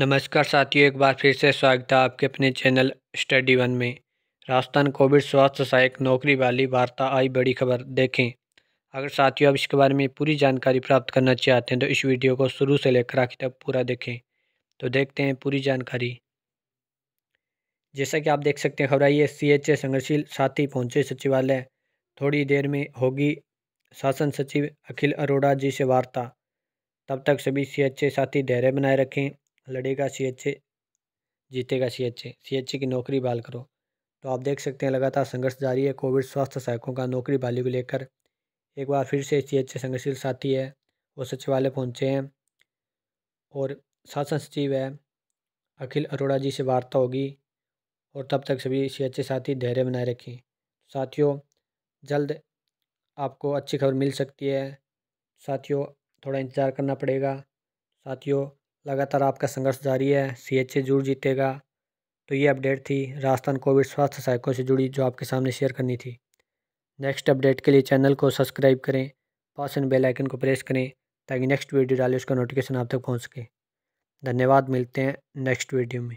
नमस्कार साथियों एक बार फिर से स्वागत है आपके अपने चैनल स्टडी वन में राजस्थान कोविड स्वास्थ्य सहायक नौकरी वाली वार्ता आई बड़ी खबर देखें अगर साथियों आप इसके बारे में पूरी जानकारी प्राप्त करना चाहते हैं तो इस वीडियो को शुरू से लेकर आखिर तक पूरा देखें तो देखते हैं पूरी जानकारी जैसा कि आप देख सकते हैं खबर आई है सी एच ए संघर्षशील साथी पहुँचे सचिवालय थोड़ी देर में होगी शासन सचिव अखिल अरोड़ा जी से वार्ता तब तक सभी सी एच ए साथी धैर्य बनाए रखें लड़ेगा सी एच ए जीतेगा C H A C H A की नौकरी बहाल करो तो आप देख सकते हैं लगातार संघर्ष जारी है कोविड स्वास्थ्य सहायकों का नौकरी बहाली को लेकर एक बार फिर से सी एच ए संघर्षशील साथी है वो सचिवालय पहुँचे हैं और शासन सचिव है अखिल अरोड़ा जी से वार्ता होगी और तब तक सभी सी एच ए साथी धैर्य बनाए रखें साथियों जल्द आपको अच्छी खबर मिल सकती है साथियों थोड़ा इंतज़ार करना पड़ेगा साथियों लगातार आपका संघर्ष जारी है सी एच जरूर जीतेगा तो ये अपडेट थी राजस्थान कोविड स्वास्थ्य सहायकों से जुड़ी जो आपके सामने शेयर करनी थी नेक्स्ट अपडेट के लिए चैनल को सब्सक्राइब करें पास एंड बेलाइकन को प्रेस करें ताकि नेक्स्ट वीडियो डाले उसका नोटिफिकेशन आप तक पहुँच सके धन्यवाद मिलते हैं नेक्स्ट वीडियो में